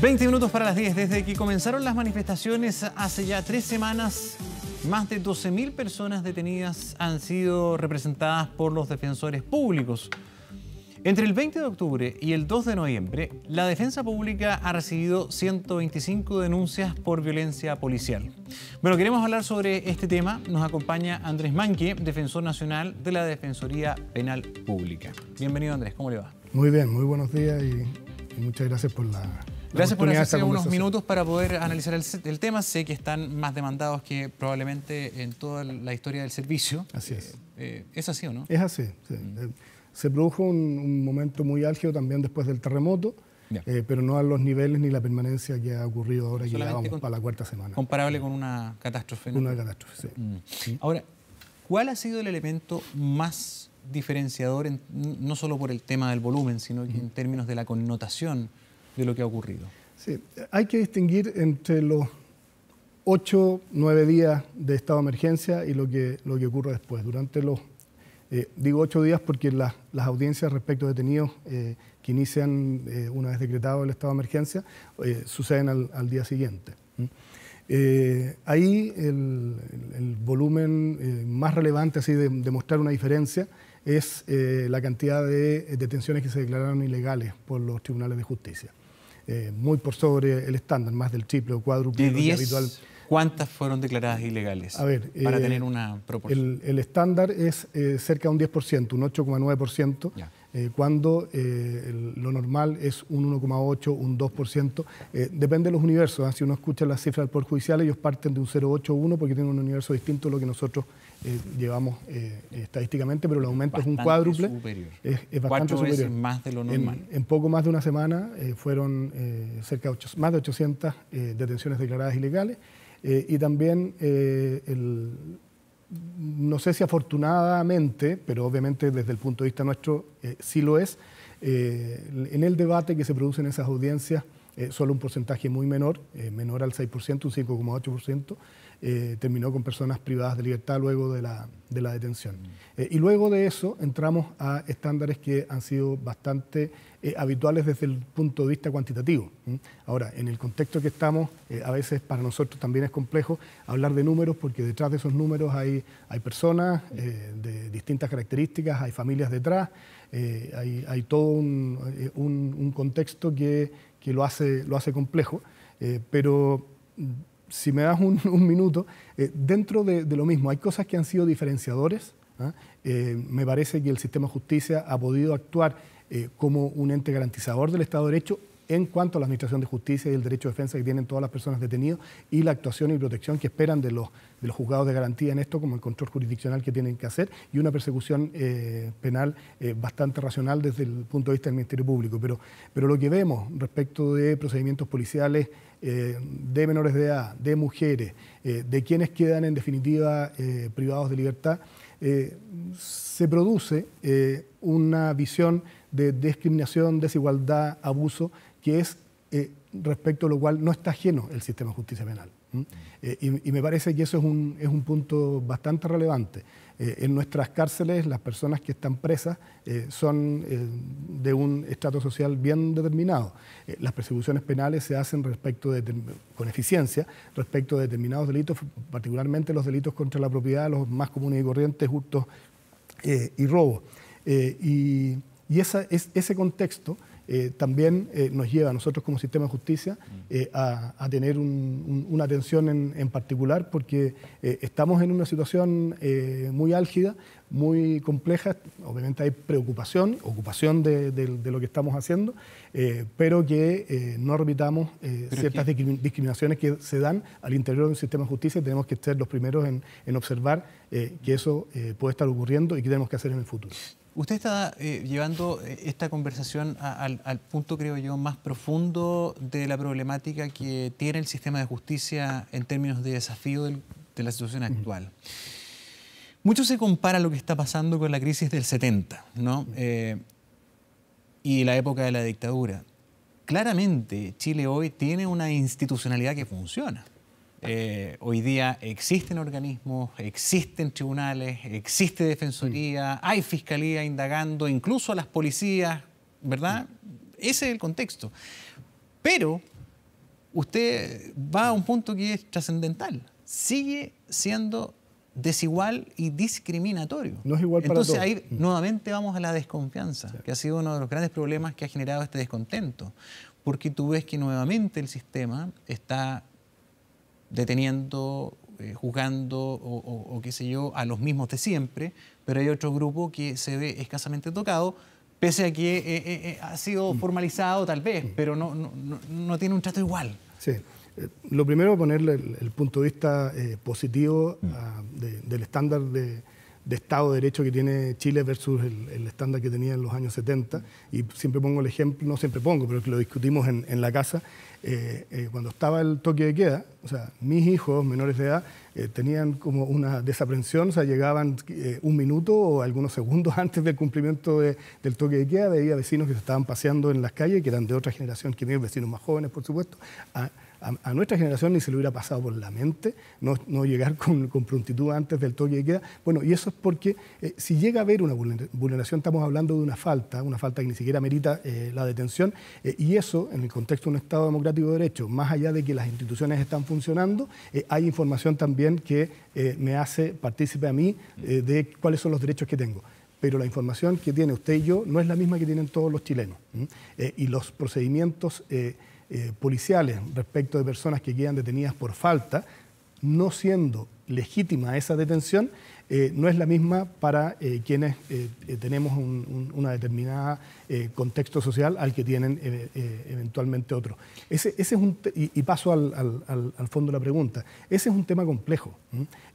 20 minutos para las 10. Desde que comenzaron las manifestaciones hace ya tres semanas, más de 12.000 personas detenidas han sido representadas por los defensores públicos. Entre el 20 de octubre y el 2 de noviembre, la Defensa Pública ha recibido 125 denuncias por violencia policial. Bueno, queremos hablar sobre este tema. Nos acompaña Andrés Manque, defensor nacional de la Defensoría Penal Pública. Bienvenido Andrés, ¿cómo le va? Muy bien, muy buenos días y, muchas gracias por la, Gracias por hacerse unos minutos para poder analizar el, tema. Sé que están más demandados que probablemente en toda la historia del servicio. Así es. Eh, eh, ¿Es así o no? Es así. Mm. Eh, se produjo un, momento muy álgido también después del terremoto. pero no a los niveles ni la permanencia que ha ocurrido ahora que llevamos para la cuarta semana. Comparable con una catástrofe. Una catástrofe, sí. Mm. Ahora, ¿cuál ha sido el elemento más diferenciador, no solo por el tema del volumen, sino en términos de la connotación de lo que ha ocurrido. Sí, hay que distinguir entre los ocho, nueve días de estado de emergencia y lo que, lo que ocurre después. Durante los, eh, digo ocho días porque las audiencias respecto a detenidos eh, que inician eh, una vez decretado el estado de emergencia suceden al, día siguiente. ¿Mm? ahí el, volumen más relevante así de, mostrar una diferencia es la cantidad de detenciones que se declararon ilegales por los tribunales de justicia. Eh, muy por sobre el estándar, más del triple o cuádruple de habitual. ¿Cuántas fueron declaradas ilegales? A ver, para eh, tener una proporción. El, estándar es eh, cerca de un 10%, un 8,9%. Eh, cuando eh, lo normal es un 1,8, un 2%. Eh, depende de los universos. ¿ah? Si uno escucha las cifras del Poder Judicial, ellos parten de un 0,81 porque tienen un universo distinto a lo que nosotros llevamos estadísticamente, pero el aumento es un cuádruple. Es, bastante bastante Cuatro Veces más de lo normal. En, poco más de una semana fueron cerca de más de 800 detenciones declaradas ilegales. y también el, no sé si afortunadamente, pero obviamente desde el punto de vista nuestro eh, sí lo es, eh, en el debate que se produce en esas audiencias eh, solo un porcentaje muy menor, eh, menor al 6%, un 5,8%, eh, terminó con personas privadas de libertad luego de la, de la detención. Mm. y luego de eso entramos a estándares que han sido bastante habituales desde el punto de vista cuantitativo. Ahora, en el contexto que estamos, a veces para nosotros también es complejo hablar de números porque detrás de esos números hay, hay personas de distintas características, hay familias detrás, hay, hay, todo un, un, un contexto que, que lo hace, lo hace complejo, eh, pero mm, si me das un, minuto, eh, dentro de, lo mismo, hay cosas que han sido diferenciadores. ¿ah? Eh, me parece que el sistema de justicia ha podido actuar como un ente garantizador del Estado de Derecho en cuanto a la Administración de Justicia y el derecho de defensa que tienen todas las personas detenidas y la actuación y protección que esperan de los, de los juzgados de garantía en esto, como el control jurisdiccional que tienen que hacer y una persecución eh, penal eh, bastante racional desde el punto de vista del Ministerio Público. Pero, pero lo que vemos respecto de procedimientos policiales eh, de menores de edad, de mujeres, de quienes quedan en definitiva privados de libertad, se produce una visión de discriminación, desigualdad, abuso que es eh, respecto a lo cual no está ajeno el sistema de justicia penal. Eh, y, me parece que eso es un, punto bastante relevante. Eh, en nuestras cárceles las personas que están presas son de un estrato social bien determinado. las persecuciones penales se hacen respecto de, con eficiencia respecto a determinados delitos, particularmente los delitos contra la propiedad, los más comunes y corrientes, justos y robos. y, esa, es, ese contexto eh, también eh, nos lleva a nosotros como sistema de justicia eh, a, tener una atención en, particular porque estamos en una situación muy álgida, muy compleja, obviamente hay preocupación, ocupación de, lo que estamos haciendo, pero que no repitamos ciertas discriminaciones que se dan al interior del sistema de justicia tenemos que ser los primeros en, observar que eso puede estar ocurriendo y que tenemos que hacer en el futuro. Usted está eh, llevando eh, esta conversación al, punto, creo yo, más profundo de la problemática que tiene el sistema de justicia en términos de desafío de la situación actual. Mucho se compara lo que está pasando con la crisis del 70 eh, y la época de la dictadura. Claramente, Chile hoy tiene una institucionalidad que funciona. Eh, hoy día existen organismos, existen tribunales, existe defensoría, mm. hay fiscalía indagando, incluso a las policías, ¿verdad? Mm. Ese es el contexto. Pero usted va a un punto que es trascendental. Sigue siendo desigual y discriminatorio. No es igual para Entonces ahí mm. nuevamente vamos a la desconfianza, que ha sido uno de los grandes problemas que ha generado este descontento, porque tú ves que nuevamente el sistema está deteniendo, eh, juzgando o, qué sé yo, a los mismos de siempre, pero hay otro grupo que se ve escasamente tocado, pese a que eh, eh, ha sido mm. formalizado tal vez, mm. pero no, no, no tiene un trato igual. Sí. Lo primero, ponerle el, punto de vista positivo mm. ah, del estándar de, Estado de Derecho que tiene Chile versus el, estándar que tenía en los años 70. Y siempre pongo el ejemplo, no siempre pongo, pero lo discutimos en, en la casa, eh, eh, cuando estaba el toque de queda, o sea, mis hijos menores de edad eh, tenían como una desaprensión, o sea, llegaban un minuto o algunos segundos antes del cumplimiento del toque de queda, veía vecinos que se estaban paseando en las calles, que eran de otra generación que eran vecinos más jóvenes, por supuesto, a, a, nuestra generación ni se le hubiera pasado por la mente no, llegar con, prontitud antes del toque de queda. Bueno, y eso es porque eh, si llega a haber una vulneración, estamos hablando de una falta, una falta que ni siquiera merita eh, la detención, eh, y eso en el contexto de un Estado democrático de derecho, más allá de que las instituciones están funcionando, hay información también que me hace partícipe a mí de cuáles son los derechos que tengo pero la información que tiene usted y yo no es la misma que tienen todos los chilenos. y los procedimientos eh, policiales respecto de personas que quedan detenidas por falta, no siendo legítima esa detención, eh, no es la misma para eh, quienes tenemos un, determinado una determinada contexto social al que tienen eventualmente otro. Ese, es un y, paso al, al, fondo de la pregunta. Ese es un tema complejo.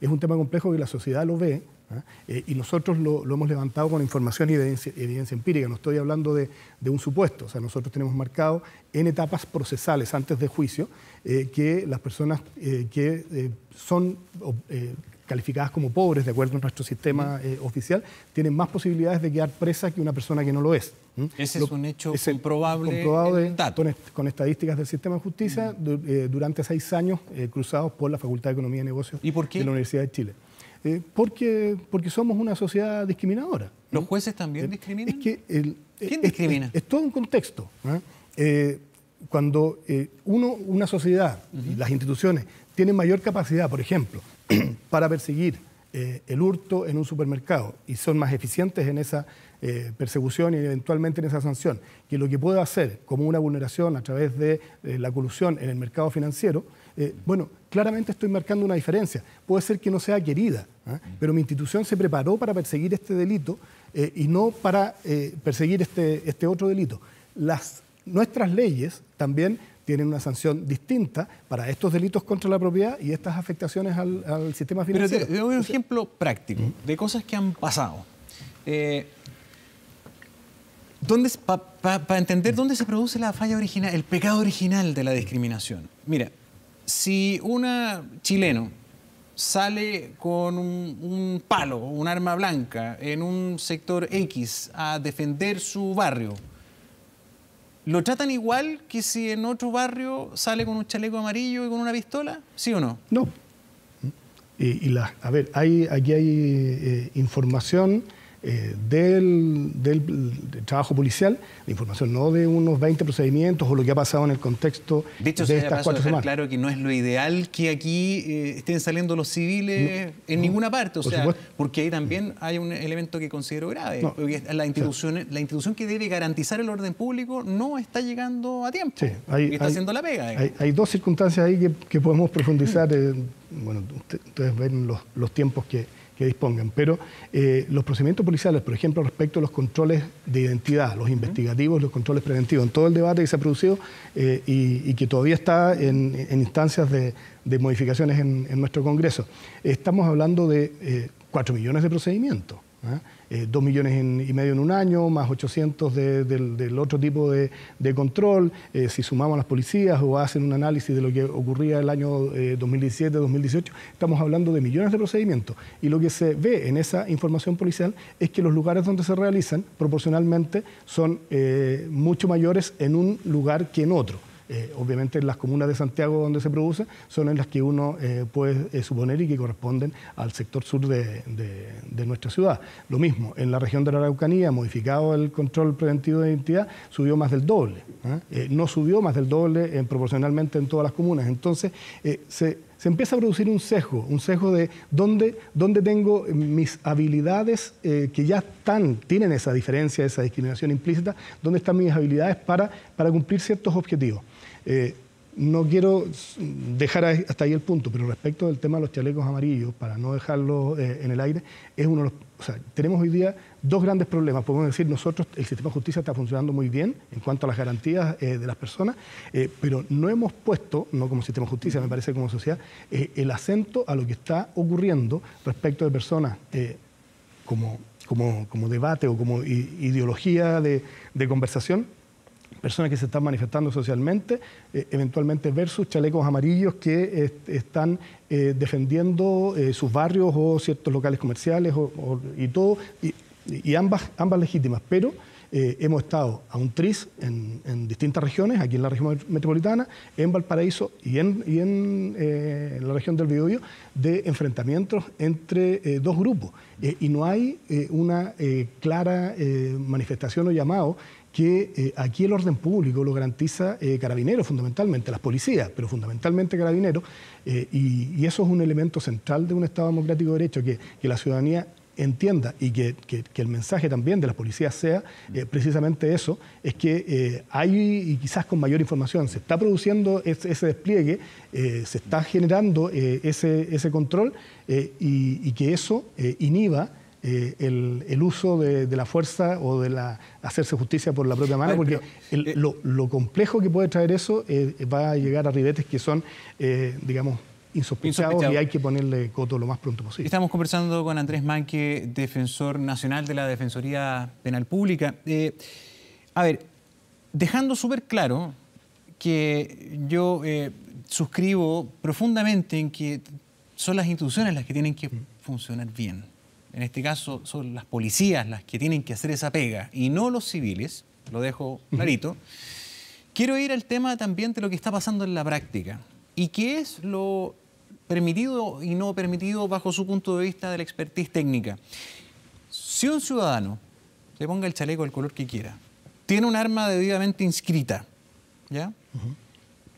Es un tema complejo que la sociedad lo ve, ¿eh? Eh, y nosotros lo, hemos levantado con información y evidencia, empírica, no estoy hablando de, un supuesto, o sea, nosotros tenemos marcado en etapas procesales antes de juicio eh, que las personas que son calificadas como pobres, de acuerdo a nuestro sistema oficial, tienen más posibilidades de quedar presa que una persona que no lo es. Ese es un hecho Comprobado Con, estadísticas del sistema de justicia durante seis años cruzados por la Facultad de Economía y Negocios de la Universidad de Chile. Eh, porque, somos una sociedad discriminadora. ¿Los jueces también eh, discriminan? Es eh, ¿Quién discrimina? Es, todo un contexto. cuando una sociedad las instituciones tienen mayor capacidad, por ejemplo, para perseguir el hurto en un supermercado y son más eficientes en esa persecución y eventualmente en esa sanción, que lo que pueda hacer como una vulneración a través de la colusión en el mercado financiero, eh, bueno, claramente estoy marcando una diferencia. Puede ser que no sea querida, ¿ah? pero mi institución se preparó para perseguir este delito eh, y no para eh, perseguir este, este, otro delito. Las, nuestras leyes también tienen una sanción distinta para estos delitos contra la propiedad y estas afectaciones al, sistema financiero. Pero te, un ejemplo práctico de cosas que han pasado. Para entender dónde se produce la falla original, el pecado original de la discriminación. Mira, si un chileno sale con un, palo, un arma blanca, en un sector X a defender su barrio, ¿lo tratan igual que si en otro barrio sale con un chaleco amarillo y con una pistola? ¿Sí o no? No. Y, la, a ver, hay, aquí hay eh, información eh, del, trabajo policial, la información no de unos 20 procedimientos o lo que ha pasado en el contexto de estas cuatro semanas. Claro que no es lo ideal que aquí eh, estén saliendo los civiles en ninguna parte, o sea, porque ahí también hay un elemento que considero grave. la, institución, la institución que debe garantizar el orden público no está llegando a tiempo. Sí, hay, está haciendo la pega. Hay, dos circunstancias ahí que, podemos profundizar. Eh, bueno, ustedes ven los tiempos que que dispongan. Pero eh, los procedimientos policiales, por ejemplo, respecto a los controles de identidad, los investigativos, los controles preventivos, en todo el debate que se ha producido eh, y, que todavía está en, instancias de, modificaciones en, nuestro Congreso, estamos hablando de eh, cuatro millones de procedimientos. ¿ah? Eh, dos millones y medio en un año, más 800 del, otro tipo de, control, eh, si sumamos a las policías o hacen un análisis de lo que ocurría el año 2017-2018, eh, estamos hablando de millones de procedimientos. Y lo que se ve en esa información policial es que los lugares donde se realizan proporcionalmente son mucho mayores en un lugar que en otro. Eh, obviamente en las comunas de Santiago donde se produce, son en las que uno eh, puede eh, suponer y que corresponden al sector sur de, nuestra ciudad. Lo mismo, en la región de la Araucanía, modificado el control preventivo de identidad, subió más del doble. no subió más del doble proporcionalmente en todas las comunas. Entonces, se empieza a producir un sesgo, un sesgo de dónde, tengo mis habilidades que ya están, tienen esa diferencia, esa discriminación implícita, dónde están mis habilidades para cumplir ciertos objetivos. Eh, no quiero dejar hasta ahí el punto, pero respecto del tema de los chalecos amarillos, para no dejarlo eh, en el aire, es uno o sea, tenemos hoy día dos grandes problemas. Podemos decir, nosotros, el sistema de justicia está funcionando muy bien en cuanto a las garantías eh, de las personas, pero no hemos puesto, no como sistema de justicia, me parece como sociedad, el acento a lo que está ocurriendo respecto de personas como, debate o como ideología de conversación personas que se están manifestando socialmente, eh, eventualmente versus chalecos amarillos que están eh, defendiendo eh, sus barrios o ciertos locales comerciales y todo, y, y ambas, ambas legítimas, pero eh, hemos estado a un tris en, distintas regiones, aquí en la región metropolitana, en Valparaíso y en, eh, la región del Biobío, de enfrentamientos entre eh, dos grupos. y no hay una clara manifestación o llamado que aquí el orden público lo garantiza carabineros fundamentalmente, las policías, pero fundamentalmente carabineros, y, eso es un elemento central de un Estado democrático de derecho, que la ciudadanía entienda y que, el mensaje también de las policías sea eh, precisamente eso, es que eh, hay, y quizás con mayor información, se está produciendo ese despliegue, eh, se está generando ese, ese, control y, que eso inhiba el, uso de, la fuerza o de la hacerse justicia por la propia mano, porque lo, complejo que puede traer eso va a llegar a ribetes que son, digamos, insospechados, y hay que ponerle coto lo más pronto posible. Estamos conversando con Andrés Manque, defensor nacional de la Defensoría Penal Pública. Eh, a ver, dejando súper claro que yo eh, suscribo profundamente en que son las instituciones las que tienen que funcionar bien. En este caso son las policías las que tienen que hacer esa pega y no los civiles, lo dejo clarito. Quiero ir al tema también de lo que está pasando en la práctica y qué es lo permitido y no permitido bajo su punto de vista de la expertise técnica. Si un ciudadano, le ponga el chaleco del color que quiera, tiene un arma debidamente inscrita, ¿ya?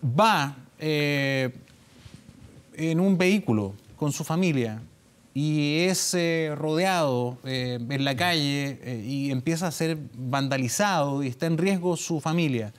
Va eh, en un vehículo con su familia y es eh, rodeado eh, en la calle y empieza a ser vandalizado y está en riesgo su familia.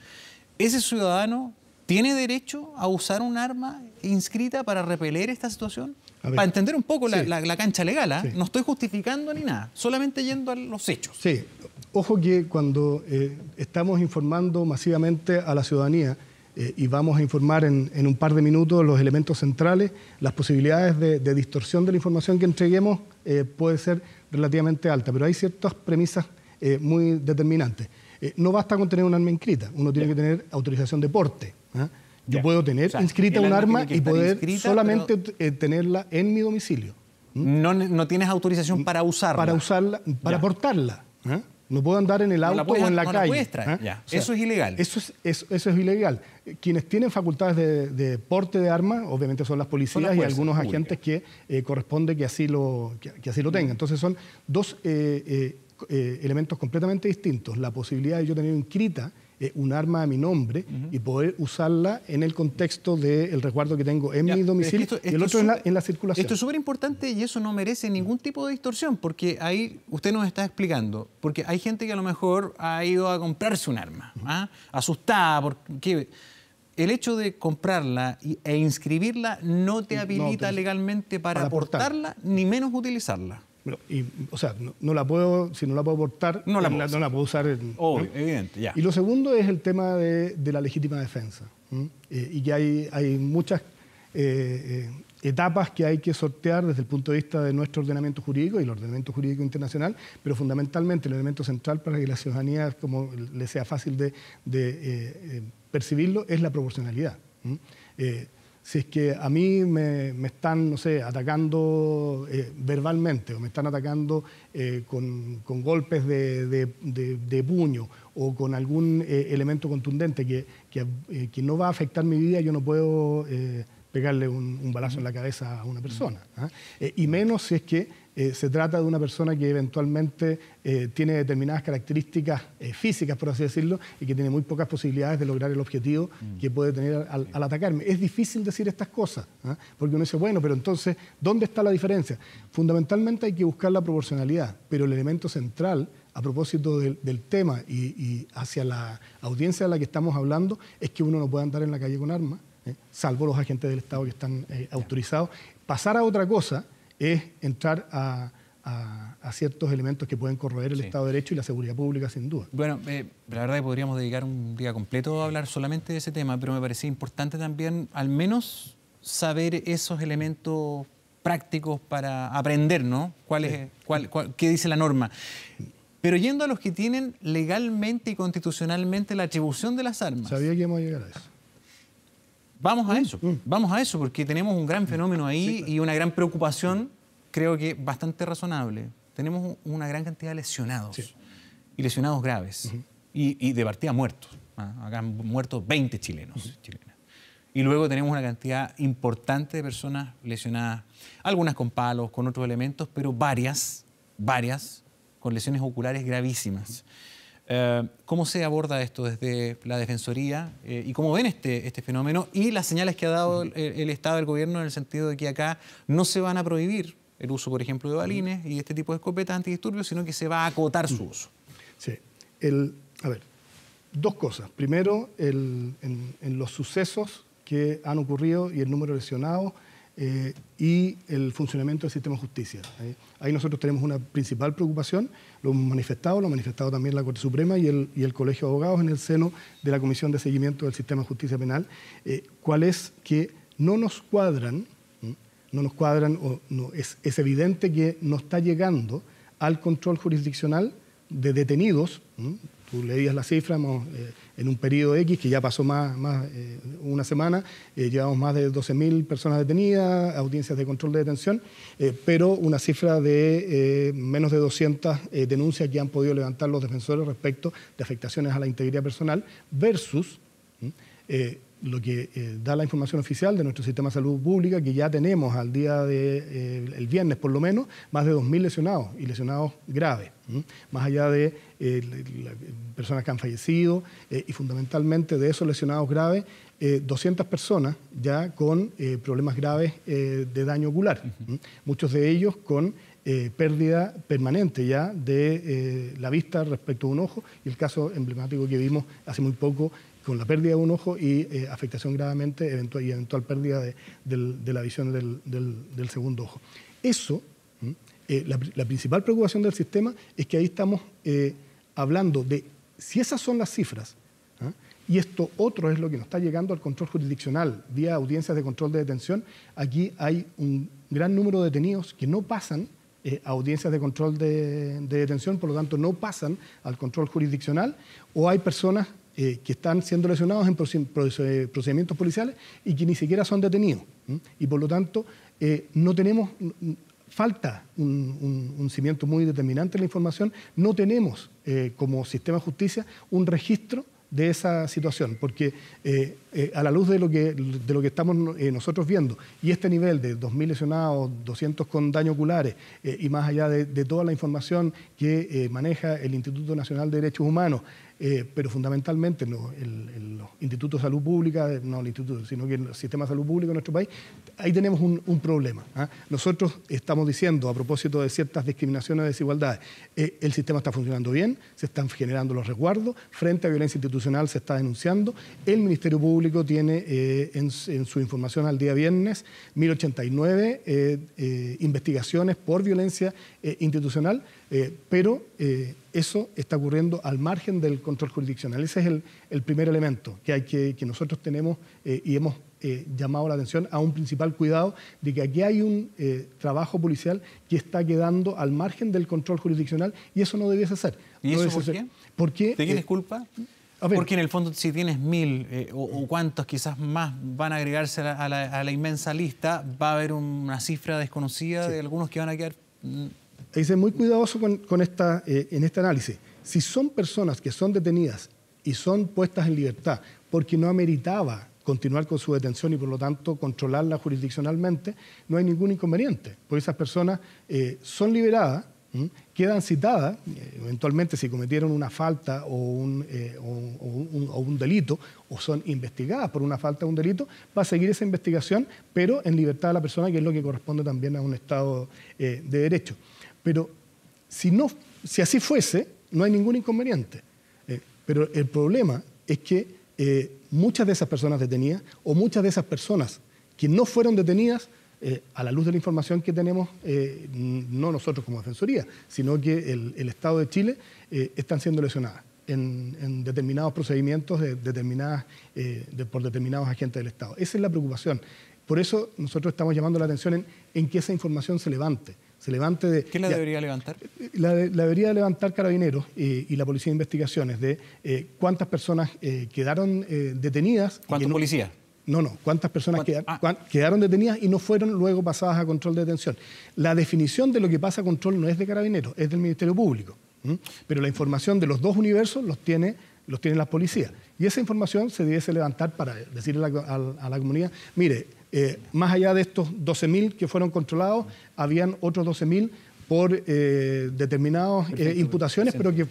Ese ciudadano ¿tiene derecho a usar un arma inscrita para repeler esta situación? Para entender un poco la, cancha legal, ¿ah? no estoy justificando ni nada, solamente yendo a los hechos. Sí, ojo que cuando eh, estamos informando masivamente a la ciudadanía eh, y vamos a informar en, un par de minutos los elementos centrales, las posibilidades de, distorsión de la información que entreguemos eh, puede ser relativamente alta, pero hay ciertas premisas muy determinantes. no basta con tener un arma inscrita, uno tiene que tener autorización de porte ¿Ah? Yo puedo tener inscrita un arma y poder solamente eh, tenerla en mi domicilio. No, tienes autorización para usarla. Para usarla, para portarla. ¿ah? No puedo andar en el auto o en la calle. ¿ah? eso es ilegal. Eso es, eso, es ilegal. Quienes tienen facultades de, porte de armas, obviamente son las policías y algunos agentes que eh, corresponde que así lo, así lo tengan. Mm. Entonces son dos eh, elementos completamente distintos. La posibilidad de yo tener inscrita eh, un arma a mi nombre y poder usarla en el contexto del el resguardo que tengo en mi domicilio y el otro en la, circulación. Esto es súper importante y eso no merece ningún tipo de distorsión, porque ahí usted nos está explicando, porque hay gente que a lo mejor ha ido a comprarse un arma, ¿ah? asustada, porque el hecho de comprarla e inscribirla no te habilita legalmente para, para aportarla, ni menos utilizarla o sea, no, la puedo, si no la puedo aportar, no la, eh, puedo, usar. evidente, ya. Y lo segundo es el tema de, la legítima defensa. Eh, y que hay, muchas eh, etapas que hay que sortear desde el punto de vista de nuestro ordenamiento jurídico y el ordenamiento jurídico internacional, pero fundamentalmente el elemento central para que la ciudadanía como le sea fácil de, percibirlo es la proporcionalidad si es que a mí me, están, no sé, atacando eh, verbalmente o me están atacando eh, con, golpes de, de, puño o con algún eh, elemento contundente que, que, que, no va a afectar mi vida, yo no puedo pegarle un, balazo en la cabeza a una persona. ¿ah? Eh, y menos si es que eh, se trata de una persona que eventualmente eh, tiene determinadas características físicas, por así decirlo, y que tiene muy pocas posibilidades de lograr el objetivo mm. que puede tener al, atacarme. Es difícil decir estas cosas, ¿ah? porque uno dice, bueno, pero entonces, ¿dónde está la diferencia? Fundamentalmente hay que buscar la proporcionalidad, pero el elemento central a propósito del, tema y, y hacia la audiencia de la que estamos hablando es que uno no puede andar en la calle con armas eh, salvo los agentes del Estado que están eh, autorizados. Pasar a otra cosa es entrar a, ciertos elementos que pueden corroer el Estado de Derecho y la seguridad pública, sin duda. Bueno, eh, la verdad es que podríamos dedicar un día completo a hablar solamente de ese tema, pero me parecía importante también, al menos, saber esos elementos prácticos para aprender, ¿no? ¿Cuál es, cuál, ¿Qué dice la norma? Pero yendo a los que tienen legalmente y constitucionalmente la atribución de las armas. Sabía que íbamos a llegar a eso. Vamos a mm, eso, mm. vamos a eso, porque tenemos un gran mm. fenómeno ahí y una gran preocupación, creo que bastante razonable. Tenemos una gran cantidad de lesionados y lesionados graves y, de partida muertos. ¿ah? Acá han muerto 20 chilenos, Y luego tenemos una cantidad importante de personas lesionadas, algunas con palos, con otros elementos, pero varias, varias, con lesiones oculares gravísimas. Eh, ¿Cómo se aborda esto desde la Defensoría eh, y cómo ven este, este fenómeno y las señales que ha dado el, Estado Estado, el Gobierno, en el sentido de que acá no se van a prohibir el uso, por ejemplo, de balines y este tipo de escopetas antidisturbios, sino que se va a acotar su uso? Sí. a ver, dos cosas. Primero, el, en, en los sucesos que han ocurrido y el número de lesionados eh, y el funcionamiento del sistema de justicia. Ahí nosotros tenemos una principal preocupación, lo hemos manifestado, lo ha manifestado también la Corte Suprema y el, Colegio de Abogados en el seno de la Comisión de Seguimiento del Sistema de Justicia Penal, eh, cuál es que no nos cuadran, no nos cuadran, es, evidente que no está llegando al control jurisdiccional de detenidos, tú leías la cifra, hemos, eh, en un periodo X, que ya pasó más, más eh, una semana, eh, llevamos más de 12.000 personas detenidas, audiencias de control de detención, eh, pero una cifra de menos de 200 denuncias que han podido levantar los defensores respecto de afectaciones a la integridad personal versus lo que eh, da la información oficial de nuestro sistema de salud pública, que ya tenemos al día de, eh, el viernes por lo menos, más de 2.000 lesionados y lesionados graves, más allá de eh, personas que han fallecido y fundamentalmente de esos lesionados graves, 200 personas ya con problemas graves de daño ocular, muchos de ellos con pérdida permanente ya de la vista respecto a un ojo y el caso emblemático que vimos hace muy poco con la pérdida de un ojo y eh, afectación gravemente eventual, y eventual pérdida de, la visión del, segundo ojo. Eso, eh, la, principal preocupación del sistema es que ahí estamos eh, hablando de, si esas son las cifras, ¿ah? y esto otro es lo que nos está llegando al control jurisdiccional vía audiencias de control de detención, aquí hay un gran número de detenidos que no pasan a audiencias de control de, detención, por lo tanto no pasan al control jurisdiccional, o hay personas eh, que están siendo lesionados en eh, procedimientos policiales y que ni siquiera son detenidos. Y por lo tanto, eh, no tenemos, falta un, cimiento muy determinante en la información, no tenemos como sistema de justicia un registro de esa situación, porque a la luz de lo que, de lo que estamos nosotros viendo y este nivel de 2.000 lesionados, 200 con daño oculares y más allá de toda la información que maneja el Instituto Nacional de Derechos Humanos, eh, pero fundamentalmente los, institutos de salud pública, eh, no el instituto, sino que el sistema de salud pública de nuestro país, ahí tenemos un, problema. ¿ah? Nosotros estamos diciendo, a propósito de ciertas discriminaciones o desigualdades, eh, el sistema está funcionando bien, se están generando los resguardos, frente a violencia institucional se está denunciando, el Ministerio Público tiene en, su información al día viernes 1089 investigaciones por violencia institucional, eh, pero eh, eso está ocurriendo al margen del control jurisdiccional. Ese es el, primer elemento que, hay que, nosotros tenemos eh, y hemos llamado la atención a un principal cuidado de que aquí hay un trabajo policial que está quedando al margen del control jurisdiccional y eso no debiese ser. ¿Y eso por, Qué? ¿Te quieres culpa? Porque en el fondo, si tienes mil o, o, cuantos quizás más van a agregarse a la, inmensa lista, va a haber una cifra desconocida de algunos que van a quedar mm, Dice, muy cuidadoso con, esta, eh, en este análisis. Si son personas que son detenidas y son puestas en libertad porque no ameritaba continuar con su detención y por lo tanto controlarla jurisdiccionalmente, no hay ningún inconveniente, porque esas personas eh, son liberadas, quedan citadas, eh, eventualmente si cometieron una falta o un, o, un, delito, o son investigadas por una falta o un delito, va a seguir esa investigación, pero en libertad de la persona, que es lo que corresponde también a un Estado de Derecho. Pero si, así fuese, no hay ningún inconveniente. Eh, pero el problema es que eh, muchas de esas personas detenidas o muchas de esas personas que no fueron detenidas, eh, a la luz de la información que tenemos, no nosotros como Defensoría, sino que el, Estado de Chile, están siendo lesionadas. En, determinados procedimientos determinadas, por determinados agentes del Estado. Esa es la preocupación. Por eso nosotros estamos llamando la atención en que esa información se levante se levante de... ¿Quién la debería levantar? Eh, la, debería levantar Carabineros y la Policía de Investigaciones de eh, cuántas personas eh, quedaron detenidas. ¿Cuántos policías? No, no, cuántas personas ah. Quedaron, detenidas y no fueron luego pasadas a control de detención. La definición de lo que pasa a control no es de Carabineros, es del Ministerio Público. Pero la información de los dos universos los tiene los tiene las policías Y esa información se debe levantar para decirle a la, comunidad, mire, eh, más allá de estos 12.000 que fueron controlados, habían otros 12.000 por eh, determinadas eh, imputaciones, pero que,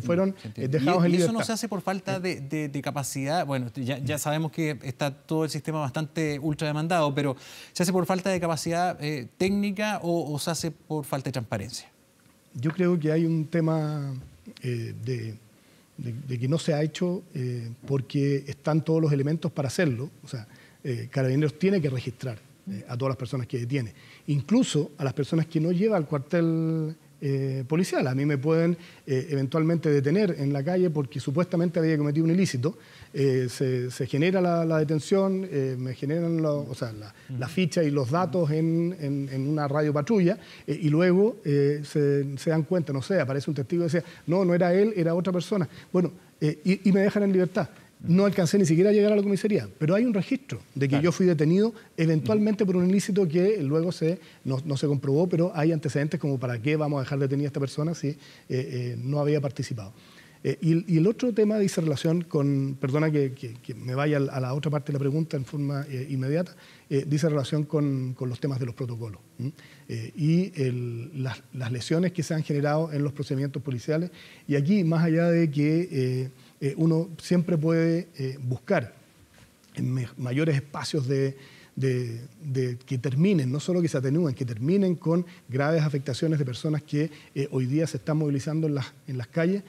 fueron dejados en libertad. ¿Y eso no se hace por falta de, capacidad? Bueno, ya, sabemos que está todo el sistema bastante ultra demandado, pero ¿se hace por falta de capacidad técnica o, se hace por falta de transparencia? Yo creo que hay un tema de de, que no se ha hecho eh, porque están todos los elementos para hacerlo. O sea, eh, Carabineros tiene que registrar eh, a todas las personas que detiene, incluso a las personas que no lleva al cuartel eh, policial. A mí me pueden eh, eventualmente detener en la calle porque supuestamente había cometido un ilícito. Eh, se, genera la, detención, me generan la, ficha y los datos en, una radio patrulla y luego se, dan cuenta, no sé, aparece un testigo y dice, no, no era él, era otra persona. Bueno, y me dejan en libertad. No alcancé ni siquiera a llegar a la comisaría, pero hay un registro de que yo fui detenido eventualmente por un ilícito que luego se, no, se comprobó, pero hay antecedentes como para qué vamos a dejar detenida a esta persona si eh, eh, no había participado. Eh, y, el otro tema dice relación con, perdona que, me vaya a la otra parte de la pregunta en forma inmediata, dice relación con, los temas de los protocolos y las, las, lesiones que se han generado en los procedimientos policiales. Y aquí, más allá de que eh, uno siempre puede eh, buscar en mayores espacios de, que terminen, no solo que se atenúen, que terminen con graves afectaciones de personas que eh, hoy día se están movilizando en las, en las calles.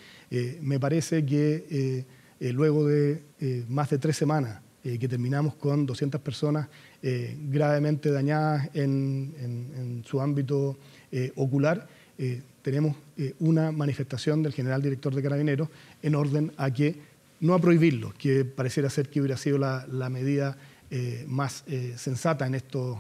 me parece que luego de más de tres semanas que terminamos con 200 personas gravemente dañadas en su ámbito ocular, tenemos eh, una manifestación del general director de Carabineros en orden a que no a prohibirlo, que pareciera ser que hubiera sido la, medida eh, más eh, sensata en estos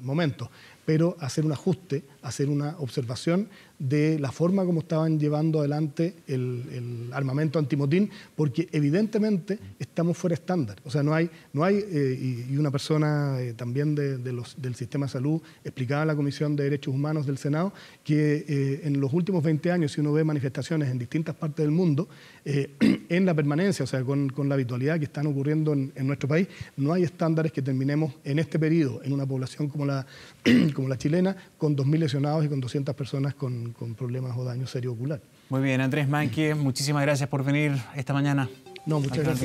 momentos, pero hacer un ajuste, hacer una observación de la forma como estaban llevando adelante el, armamento antimotín, porque evidentemente estamos fuera estándar. O sea, no hay, no hay eh, y, una persona eh, también del sistema de salud explicaba a la Comisión de Derechos Humanos del Senado que eh, en los últimos 20 años, si uno ve manifestaciones en distintas partes del mundo, en la permanencia, o sea, con, la habitualidad que están ocurriendo en, en, nuestro país, no hay estándares que terminemos en este periodo, en una población como la, como la chilena, con 2.000 lesionados y con 200 personas con, problemas o daño serio ocular. Muy bien, Andrés Manque, muchísimas gracias por venir esta mañana. No, muchas gracias.